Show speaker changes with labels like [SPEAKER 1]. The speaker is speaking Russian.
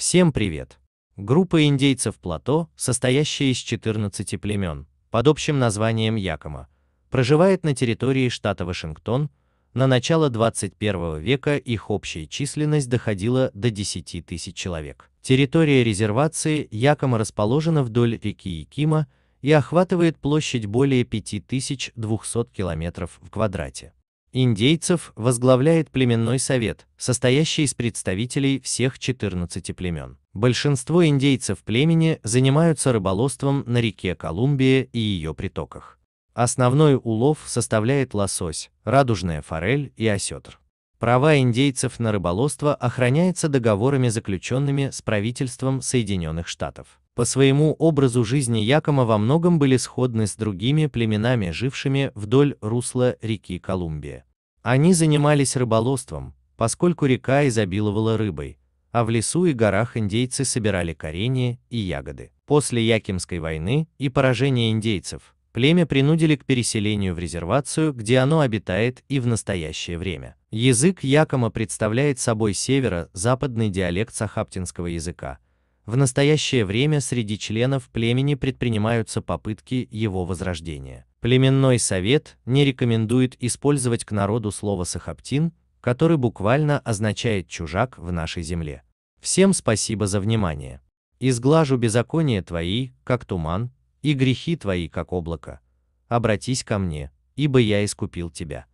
[SPEAKER 1] Всем привет! Группа индейцев Плато, состоящая из 14 племен, под общим названием Якома, проживает на территории штата Вашингтон, на начало 21 века их общая численность доходила до 10 тысяч человек. Территория резервации Якома расположена вдоль реки Якима и охватывает площадь более 5200 километров в квадрате индейцев возглавляет племенной совет, состоящий из представителей всех 14 племен. Большинство индейцев племени занимаются рыболовством на реке Колумбия и ее притоках. Основной улов составляет лосось, радужная форель и осетр. Права индейцев на рыболовство охраняются договорами, заключенными с правительством Соединенных Штатов по своему образу жизни Якома во многом были сходны с другими племенами, жившими вдоль русла реки Колумбия. Они занимались рыболовством, поскольку река изобиловала рыбой, а в лесу и горах индейцы собирали коренья и ягоды. После Якимской войны и поражения индейцев, племя принудили к переселению в резервацию, где оно обитает и в настоящее время. Язык Якома представляет собой северо-западный диалект сахаптинского языка – в настоящее время среди членов племени предпринимаются попытки его возрождения. Племенной совет не рекомендует использовать к народу слово «сахаптин», который буквально означает «чужак» в нашей земле. Всем спасибо за внимание. Изглажу беззаконие твои, как туман, и грехи твои, как облако. Обратись ко мне, ибо я искупил тебя.